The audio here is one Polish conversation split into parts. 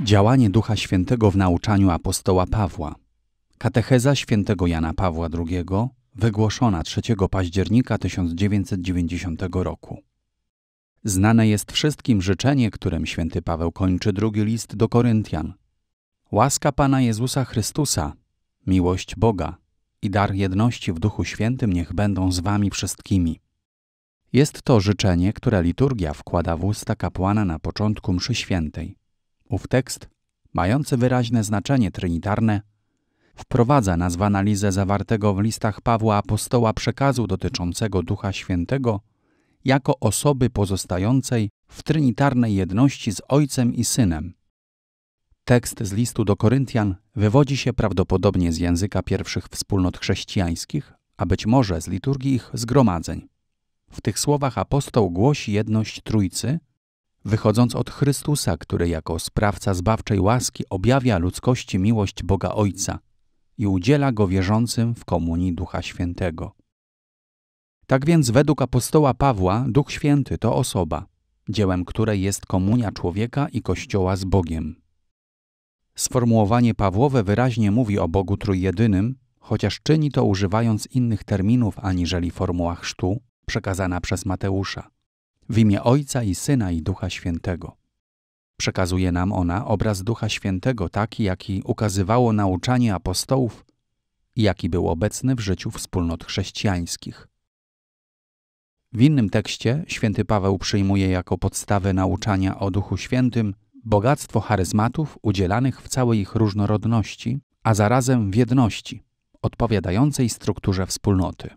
Działanie Ducha Świętego w nauczaniu apostoła Pawła. Katecheza świętego Jana Pawła II, wygłoszona 3 października 1990 roku. Znane jest wszystkim życzenie, którym święty Paweł kończy drugi list do Koryntian. Łaska Pana Jezusa Chrystusa, miłość Boga i dar jedności w Duchu Świętym niech będą z wami wszystkimi. Jest to życzenie, które liturgia wkłada w usta kapłana na początku mszy świętej. Ów tekst, mający wyraźne znaczenie trinitarne, wprowadza nas w analizę zawartego w listach Pawła Apostoła przekazu dotyczącego Ducha Świętego jako osoby pozostającej w trinitarnej jedności z Ojcem i Synem. Tekst z listu do Koryntian wywodzi się prawdopodobnie z języka pierwszych wspólnot chrześcijańskich, a być może z liturgii ich zgromadzeń. W tych słowach apostoł głosi jedność Trójcy wychodząc od Chrystusa, który jako sprawca zbawczej łaski objawia ludzkości miłość Boga Ojca i udziela go wierzącym w komunii Ducha Świętego. Tak więc według apostoła Pawła Duch Święty to osoba, dziełem której jest komunia człowieka i Kościoła z Bogiem. Sformułowanie Pawłowe wyraźnie mówi o Bogu Trójjedynym, chociaż czyni to używając innych terminów aniżeli formuła chrztu przekazana przez Mateusza. W imię Ojca i Syna i Ducha Świętego. Przekazuje nam ona obraz Ducha Świętego taki, jaki ukazywało nauczanie apostołów i jaki był obecny w życiu wspólnot chrześcijańskich. W innym tekście święty Paweł przyjmuje jako podstawę nauczania o Duchu Świętym bogactwo charyzmatów udzielanych w całej ich różnorodności, a zarazem w jedności, odpowiadającej strukturze wspólnoty.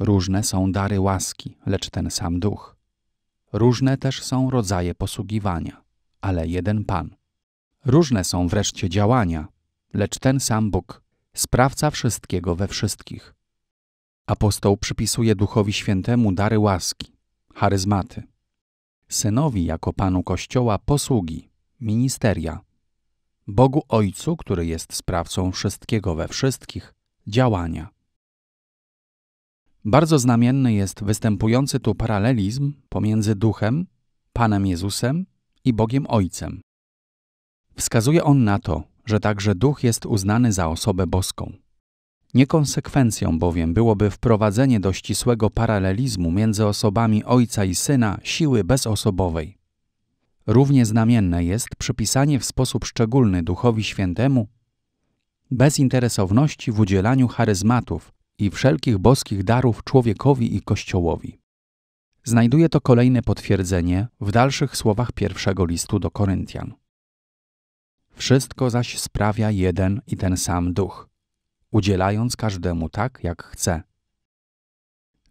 Różne są dary łaski, lecz ten sam duch. Różne też są rodzaje posługiwania, ale jeden Pan. Różne są wreszcie działania, lecz ten sam Bóg, sprawca wszystkiego we wszystkich. Apostoł przypisuje Duchowi Świętemu dary łaski, charyzmaty. Synowi jako Panu Kościoła posługi, ministeria. Bogu Ojcu, który jest sprawcą wszystkiego we wszystkich, działania. Bardzo znamienny jest występujący tu paralelizm pomiędzy duchem, Panem Jezusem i Bogiem Ojcem. Wskazuje on na to, że także duch jest uznany za osobę boską. Niekonsekwencją bowiem byłoby wprowadzenie do ścisłego paralelizmu między osobami Ojca i Syna siły bezosobowej. Równie znamienne jest przypisanie w sposób szczególny Duchowi Świętemu bezinteresowności w udzielaniu charyzmatów, i wszelkich boskich darów człowiekowi i Kościołowi. Znajduje to kolejne potwierdzenie w dalszych słowach pierwszego listu do Koryntian. Wszystko zaś sprawia jeden i ten sam duch, udzielając każdemu tak, jak chce.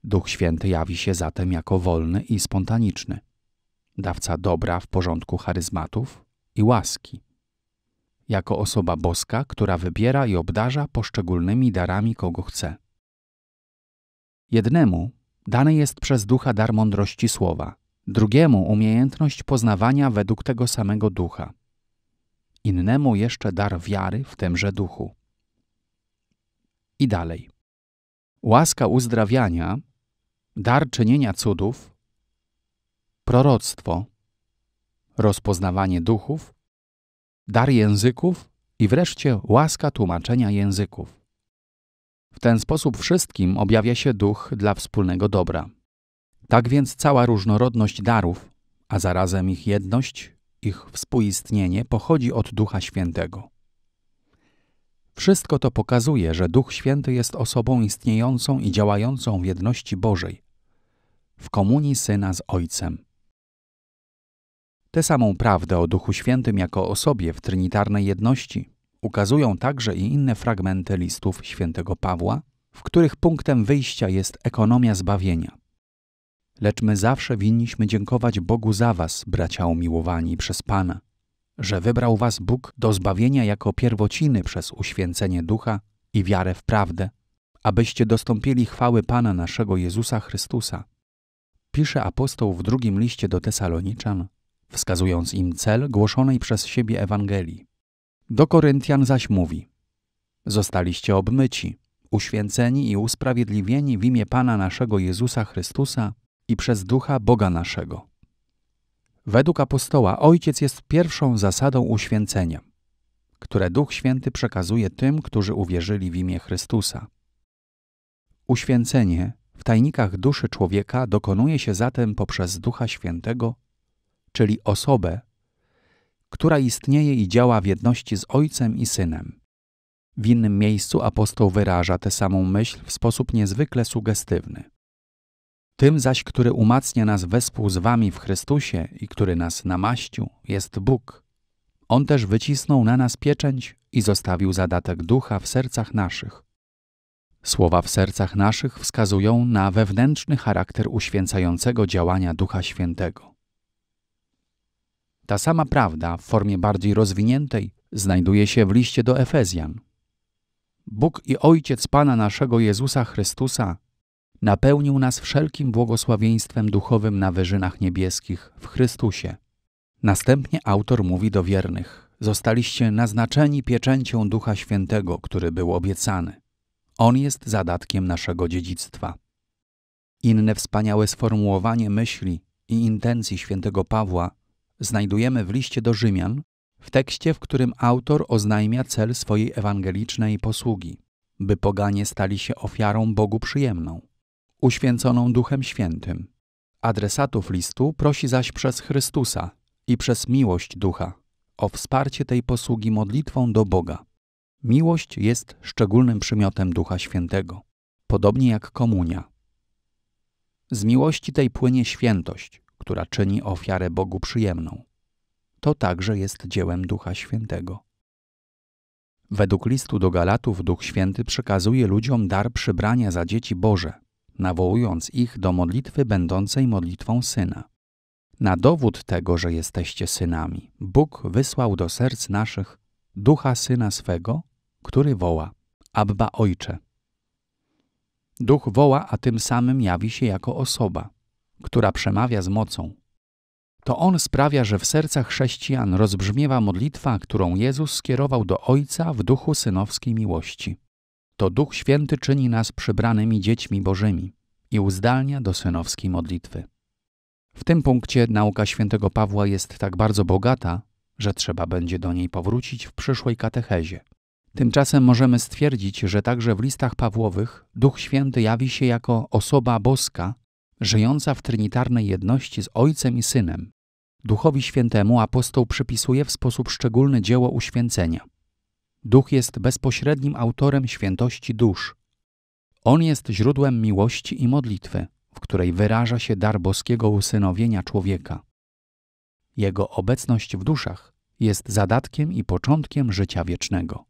Duch Święty jawi się zatem jako wolny i spontaniczny, dawca dobra w porządku charyzmatów i łaski, jako osoba boska, która wybiera i obdarza poszczególnymi darami kogo chce. Jednemu dane jest przez ducha dar mądrości słowa, drugiemu umiejętność poznawania według tego samego ducha, innemu jeszcze dar wiary w tymże duchu. I dalej. Łaska uzdrawiania, dar czynienia cudów, proroctwo, rozpoznawanie duchów, dar języków i wreszcie łaska tłumaczenia języków. W ten sposób wszystkim objawia się duch dla wspólnego dobra. Tak więc cała różnorodność darów, a zarazem ich jedność, ich współistnienie pochodzi od Ducha Świętego. Wszystko to pokazuje, że Duch Święty jest osobą istniejącą i działającą w jedności Bożej, w komunii Syna z Ojcem. Tę samą prawdę o Duchu Świętym jako osobie w trinitarnej jedności ukazują także i inne fragmenty listów świętego Pawła, w których punktem wyjścia jest ekonomia zbawienia. Lecz my zawsze winniśmy dziękować Bogu za was, bracia umiłowani przez Pana, że wybrał was Bóg do zbawienia jako pierwociny przez uświęcenie ducha i wiarę w prawdę, abyście dostąpili chwały Pana naszego Jezusa Chrystusa. Pisze apostoł w drugim liście do Tesaloniczan, wskazując im cel głoszonej przez siebie Ewangelii. Do Koryntian zaś mówi: Zostaliście obmyci, uświęceni i usprawiedliwieni w imię Pana naszego Jezusa Chrystusa i przez Ducha Boga naszego. Według apostoła Ojciec jest pierwszą zasadą uświęcenia, które Duch Święty przekazuje tym, którzy uwierzyli w imię Chrystusa. Uświęcenie w tajnikach duszy człowieka dokonuje się zatem poprzez Ducha Świętego, czyli osobę, która istnieje i działa w jedności z Ojcem i Synem. W innym miejscu apostoł wyraża tę samą myśl w sposób niezwykle sugestywny. Tym zaś, który umacnia nas wespół z wami w Chrystusie i który nas namaścił, jest Bóg. On też wycisnął na nas pieczęć i zostawił zadatek ducha w sercach naszych. Słowa w sercach naszych wskazują na wewnętrzny charakter uświęcającego działania Ducha Świętego. Ta sama prawda w formie bardziej rozwiniętej znajduje się w liście do Efezjan. Bóg i Ojciec Pana naszego Jezusa Chrystusa napełnił nas wszelkim błogosławieństwem duchowym na wyżynach niebieskich w Chrystusie. Następnie autor mówi do wiernych: Zostaliście naznaczeni pieczęcią Ducha Świętego, który był obiecany. On jest zadatkiem naszego dziedzictwa. Inne wspaniałe sformułowanie myśli i intencji świętego Pawła znajdujemy w liście do Rzymian, w tekście, w którym autor oznajmia cel swojej ewangelicznej posługi, by poganie stali się ofiarą Bogu przyjemną, uświęconą Duchem Świętym. Adresatów listu prosi zaś przez Chrystusa i przez miłość Ducha o wsparcie tej posługi modlitwą do Boga. Miłość jest szczególnym przymiotem Ducha Świętego, podobnie jak komunia. Z miłości tej płynie świętość, która czyni ofiarę Bogu przyjemną. To także jest dziełem Ducha Świętego. Według listu do Galatów Duch Święty przekazuje ludziom dar przybrania za dzieci Boże, nawołując ich do modlitwy będącej modlitwą syna. Na dowód tego, że jesteście synami, Bóg wysłał do serc naszych ducha syna swego, który woła: Abba Ojcze. Duch woła, a tym samym jawi się jako osoba która przemawia z mocą. To on sprawia, że w sercach chrześcijan rozbrzmiewa modlitwa, którą Jezus skierował do Ojca w duchu synowskiej miłości. To Duch Święty czyni nas przybranymi dziećmi Bożymi i uzdalnia do synowskiej modlitwy. W tym punkcie nauka świętego Pawła jest tak bardzo bogata, że trzeba będzie do niej powrócić w przyszłej katechezie. Tymczasem możemy stwierdzić, że także w listach Pawłowych Duch Święty jawi się jako osoba boska żyjąca w trinitarnej jedności z Ojcem i Synem. Duchowi Świętemu apostoł przypisuje w sposób szczególny dzieło uświęcenia. Duch jest bezpośrednim autorem świętości dusz. On jest źródłem miłości i modlitwy, w której wyraża się dar boskiego usynowienia człowieka. Jego obecność w duszach jest zadatkiem i początkiem życia wiecznego.